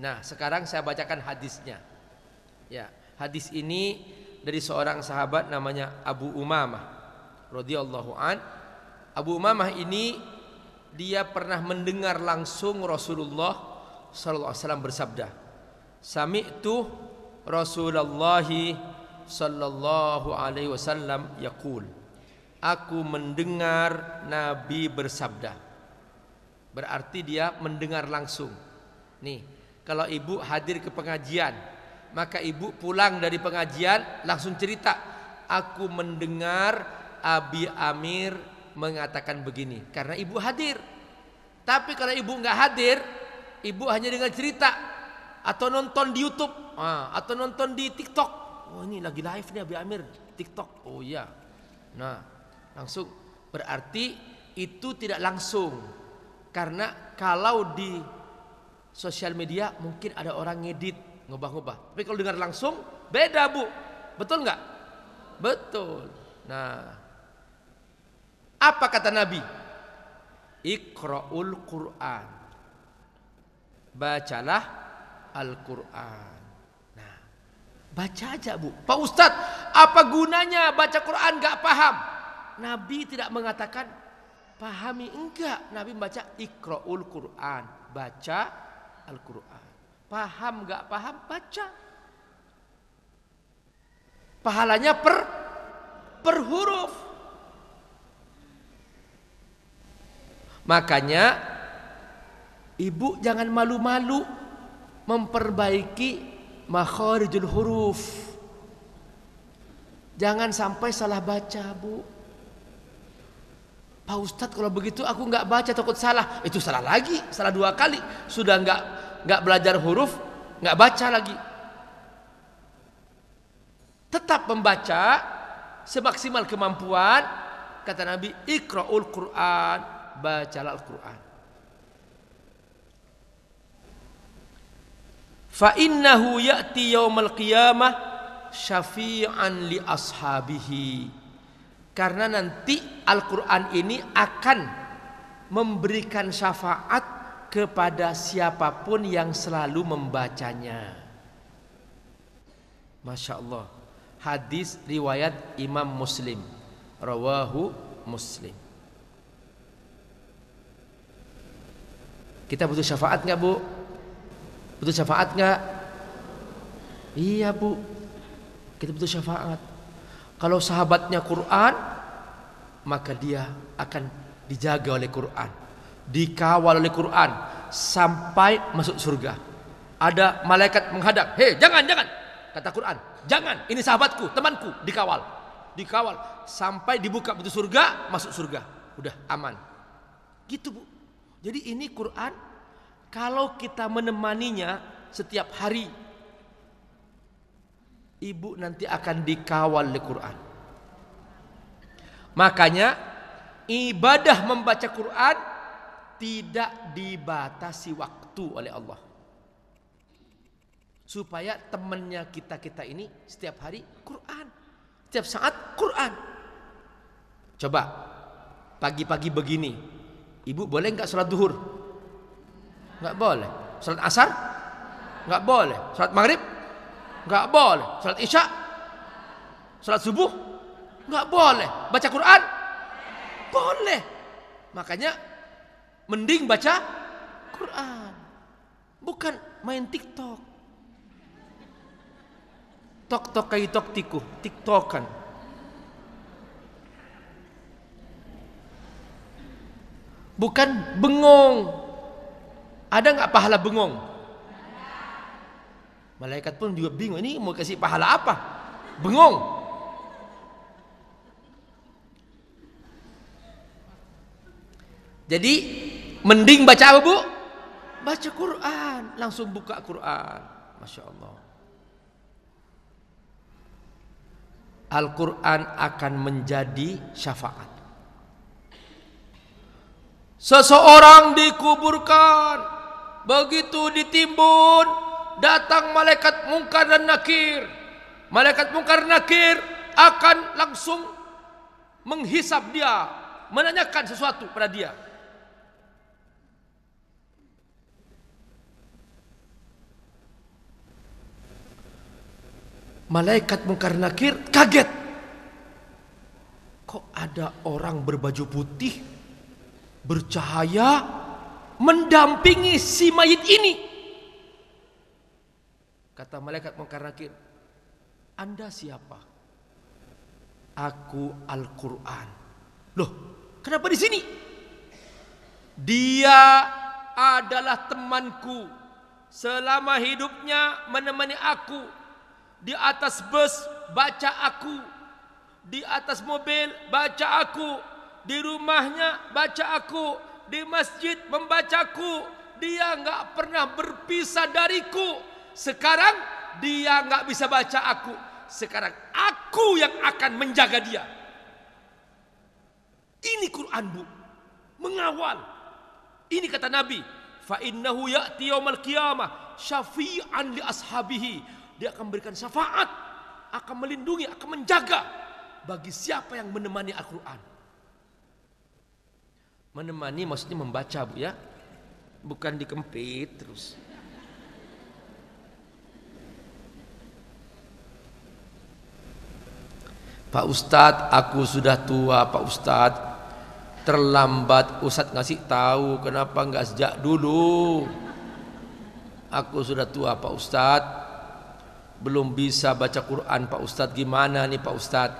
Nah, sekarang saya bacakan hadisnya. Ya, hadis ini dari seorang sahabat namanya Abu Umamah radhiyallahu an. Abu Umamah ini dia pernah mendengar langsung Rasulullah sallallahu alaihi wasallam bersabda, "Sami'tu Rasulullah sallallahu alaihi wasallam yaqul." Aku mendengar Nabi bersabda. Berarti dia mendengar langsung. Nih, kalau ibu hadir ke pengajian, maka ibu pulang dari pengajian langsung cerita, aku mendengar Abi Amir mengatakan begini karena ibu hadir. Tapi kalau ibu nggak hadir, ibu hanya dengar cerita atau nonton di YouTube ah, atau nonton di TikTok. Oh ini lagi live nih Abi Amir TikTok. Oh iya. Nah langsung berarti itu tidak langsung karena kalau di sosial media mungkin ada orang ngedit ngubah-ngubah tapi kalau dengar langsung beda bu betul nggak betul nah apa kata Nabi Iqra'ul Quran bacalah Al-Quran nah baca aja bu Pak Ustadz apa gunanya baca Quran nggak paham Nabi tidak mengatakan pahami enggak Nabi membaca Iqra'ul Quran baca Al-Quran. Paham gak paham baca. Pahalanya per per huruf. Makanya ibu jangan malu-malu memperbaiki makharijul huruf. Jangan sampai salah baca, Bu. Pak Ustadz kalau begitu aku nggak baca takut salah. Itu salah lagi, salah dua kali. Sudah nggak nggak belajar huruf, nggak baca lagi. Tetap membaca semaksimal kemampuan. Kata Nabi, Ikraul Quran, bacalah Al-Quran. Fa innahu ya'ti yaumal qiyamah syafi'an li ashabihi karena nanti Al-Quran ini akan memberikan syafaat kepada siapapun yang selalu membacanya. Masya Allah. Hadis riwayat Imam Muslim. Rawahu Muslim. Kita butuh syafaat nggak bu? Butuh syafaat nggak? Iya bu. Kita butuh syafaat. Kalau sahabatnya Quran, maka dia akan dijaga oleh Quran, dikawal oleh Quran sampai masuk surga. Ada malaikat menghadap, "Hei, jangan, jangan." Kata Quran, "Jangan, ini sahabatku, temanku, dikawal." Dikawal sampai dibuka pintu surga, masuk surga. Udah aman. Gitu, Bu. Jadi ini Quran kalau kita menemaninya setiap hari ibu nanti akan dikawal oleh Quran. Makanya ibadah membaca Quran tidak dibatasi waktu oleh Allah. Supaya temannya kita-kita ini setiap hari Quran. Setiap saat Quran. Coba pagi-pagi begini. Ibu boleh nggak sholat duhur? Nggak boleh. Sholat asar? Nggak boleh. Sholat maghrib? nggak boleh. Salat isya, salat subuh, nggak boleh. Baca Quran, boleh. Makanya mending baca Quran, bukan main TikTok. Tok tok kayu tok tiku, tiktokan. Bukan bengong. Ada nggak pahala bengong? Malaikat pun juga bingung, ini mau kasih pahala apa? Bengong. Jadi mending baca apa bu? Baca Quran, langsung buka Quran. Masya Allah. Al-Quran akan menjadi syafaat. Seseorang dikuburkan, begitu ditimbun, datang malaikat mungkar dan nakir. Malaikat mungkar nakir akan langsung menghisap dia, menanyakan sesuatu pada dia. Malaikat mungkar nakir kaget. Kok ada orang berbaju putih, bercahaya, mendampingi si mayit ini? Kata malaikat Munkar "Anda siapa?" "Aku Al-Qur'an." Loh, kenapa di sini? Dia adalah temanku. Selama hidupnya menemani aku. Di atas bus baca aku. Di atas mobil baca aku. Di rumahnya baca aku. Di masjid membacaku. Dia nggak pernah berpisah dariku. Sekarang dia nggak bisa baca aku. Sekarang aku yang akan menjaga dia. Ini Quran bu, mengawal. Ini kata Nabi, fa innahu ya'ti yaumal qiyamah syafi'an li ashabihi. Dia akan memberikan syafaat, akan melindungi, akan menjaga bagi siapa yang menemani Al-Qur'an. Menemani maksudnya membaca Bu ya. Bukan dikempit terus. Pak Ustad, aku sudah tua Pak Ustad, terlambat Ustad ngasih tahu kenapa nggak sejak dulu aku sudah tua Pak Ustad, belum bisa baca Quran Pak Ustad, gimana nih Pak Ustad?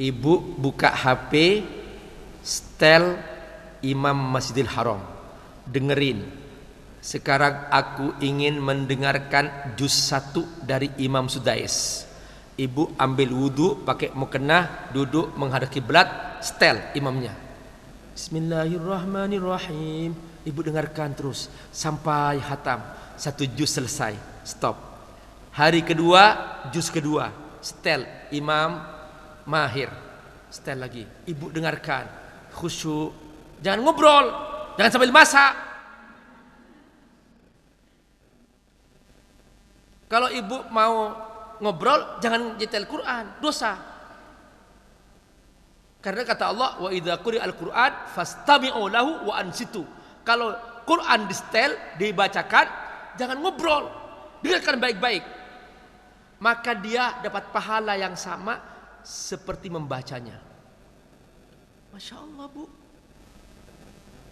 Ibu buka HP setel Imam Masjidil Haram dengerin sekarang aku ingin mendengarkan jus satu dari Imam Sudais. Ibu ambil wudhu, pakai mukena, duduk menghadap kiblat, stel imamnya. Bismillahirrahmanirrahim. Ibu dengarkan terus sampai hatam. Satu jus selesai. Stop. Hari kedua, jus kedua. Stel Imam Mahir. Stel lagi. Ibu dengarkan. Khusyuk. Jangan ngobrol. Jangan sambil masak. Kalau ibu mau ngobrol jangan nyetel Quran, dosa. Karena kata Allah wa idza quri al-Qur'an fastami'u lahu wa ansitu. Kalau Quran disetel, dibacakan, jangan ngobrol. Dengarkan baik-baik. Maka dia dapat pahala yang sama seperti membacanya. Masya Allah bu.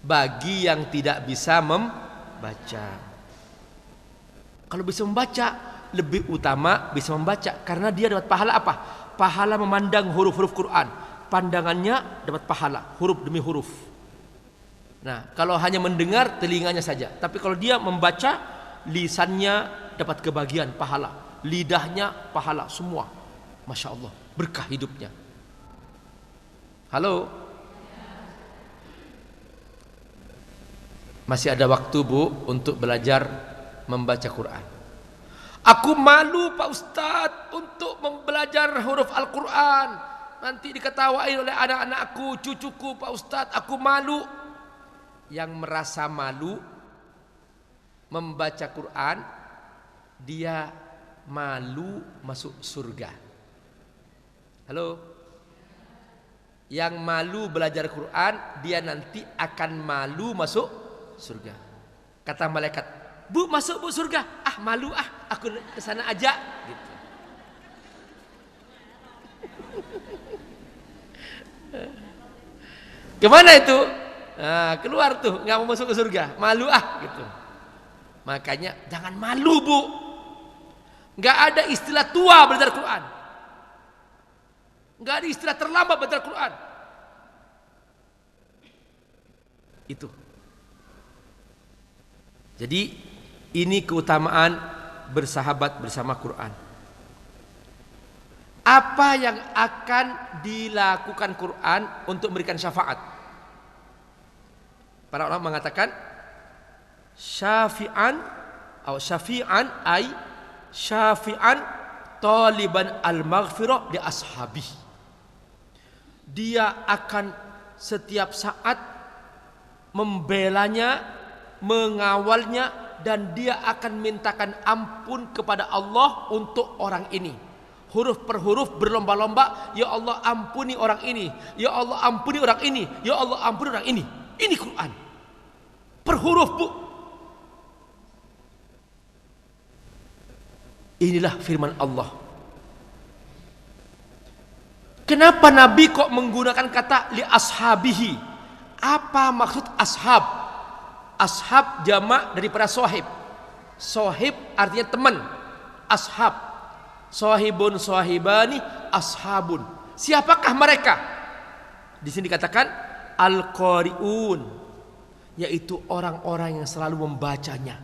Bagi yang tidak bisa membaca. Kalau bisa membaca lebih utama bisa membaca karena dia dapat pahala apa? Pahala memandang huruf-huruf Quran. Pandangannya dapat pahala huruf demi huruf. Nah, kalau hanya mendengar telinganya saja, tapi kalau dia membaca lisannya dapat kebagian pahala, lidahnya pahala semua. Masya Allah, berkah hidupnya. Halo, masih ada waktu Bu untuk belajar membaca Quran. Aku malu Pak Ustadz untuk membelajar huruf Al-Quran. Nanti diketawain oleh anak-anakku, cucuku Pak Ustadz, aku malu. Yang merasa malu membaca Quran, dia malu masuk surga. Halo? Yang malu belajar Quran, dia nanti akan malu masuk surga. Kata malaikat, bu masuk bu surga ah malu ah aku kesana aja gitu kemana itu nah, keluar tuh nggak mau masuk ke surga malu ah gitu makanya jangan malu bu nggak ada istilah tua belajar Quran nggak ada istilah terlambat belajar Quran itu jadi ini keutamaan bersahabat bersama Quran. Apa yang akan dilakukan Quran untuk memberikan syafaat? Para ulama mengatakan syafi'an atau syafi'an ai syafi'an taliban al-maghfirah di ashabi. Dia akan setiap saat membelanya, mengawalnya dan dia akan mintakan ampun kepada Allah untuk orang ini. Huruf per huruf berlomba-lomba, ya Allah ampuni orang ini, ya Allah ampuni orang ini, ya Allah ampuni orang ini. Ini Quran. Per huruf, Bu. Inilah firman Allah. Kenapa Nabi kok menggunakan kata li ashabihi? Apa maksud ashab? Ashab jamak daripada sohib. Sohib artinya teman. Ashab. Sohibun sohibani ashabun. Siapakah mereka? Di sini dikatakan al-qari'un yaitu orang-orang yang selalu membacanya.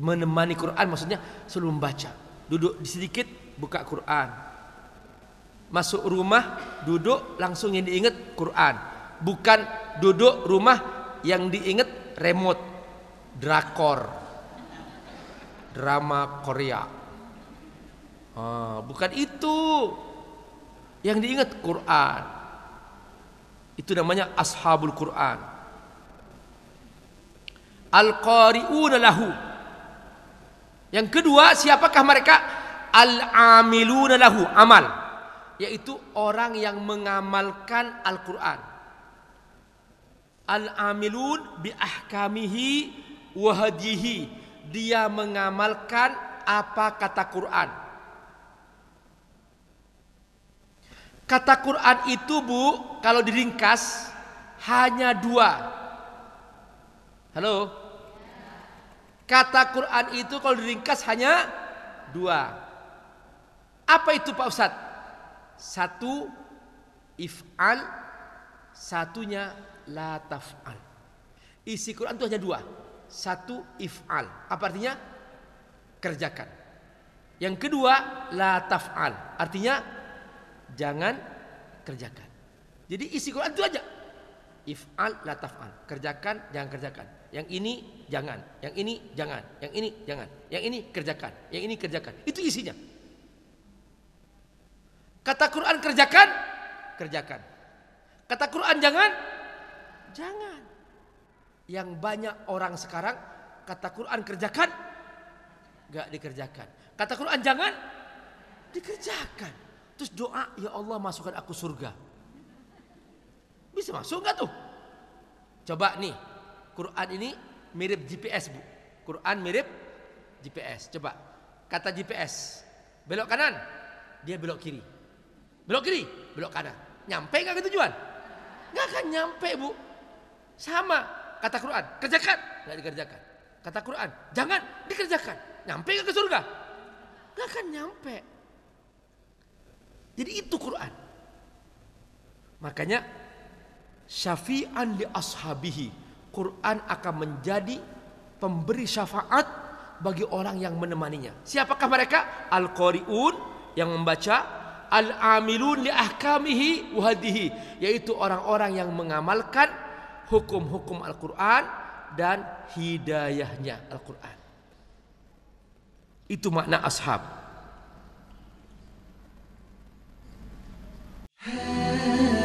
Menemani Quran maksudnya selalu membaca. Duduk di sedikit buka Quran. Masuk rumah, duduk langsung yang diingat Quran. Bukan duduk rumah yang diingat remote drakor drama Korea ah, bukan itu yang diingat Quran itu namanya ashabul Quran al-qari'una lahu yang kedua siapakah mereka al-amiluna lahu amal yaitu orang yang mengamalkan Al-Qur'an Al-amilun bi ahkamihi wahadihi. Dia mengamalkan apa kata Quran. Kata Quran itu bu, kalau diringkas hanya dua. Halo? Kata Quran itu kalau diringkas hanya dua. Apa itu Pak Ustadz? Satu if'al, satunya la taf'al. Isi Quran itu hanya dua. Satu if'al. Apa artinya? Kerjakan. Yang kedua la taf'al. Artinya jangan kerjakan. Jadi isi Quran itu aja. If'al la taf'al. Kerjakan, jangan kerjakan. Yang ini jangan, yang ini jangan, yang ini jangan, yang ini kerjakan, yang ini kerjakan. Itu isinya. Kata Quran kerjakan, kerjakan. Kata Quran jangan, Jangan. Yang banyak orang sekarang kata Quran kerjakan gak dikerjakan. Kata Quran jangan dikerjakan. Terus doa, ya Allah masukkan aku surga. Bisa masuk nggak tuh? Coba nih, Quran ini mirip GPS bu. Quran mirip GPS. Coba kata GPS, belok kanan, dia belok kiri. Belok kiri, belok kanan. Nyampe nggak ke tujuan? Nggak akan nyampe bu. Sama kata Quran, kerjakan, nggak dikerjakan. Kata Quran, jangan dikerjakan. Nyampe ke surga? Nggak akan nyampe. Jadi itu Quran. Makanya syafi'an li ashabihi. Quran akan menjadi pemberi syafaat bagi orang yang menemaninya. Siapakah mereka? Al-Qari'un yang membaca al-amilun li ahkamihi wahdihi yaitu orang-orang yang mengamalkan hukum-hukum Al-Quran dan hidayahnya Al-Quran. Itu makna ashab. Hey.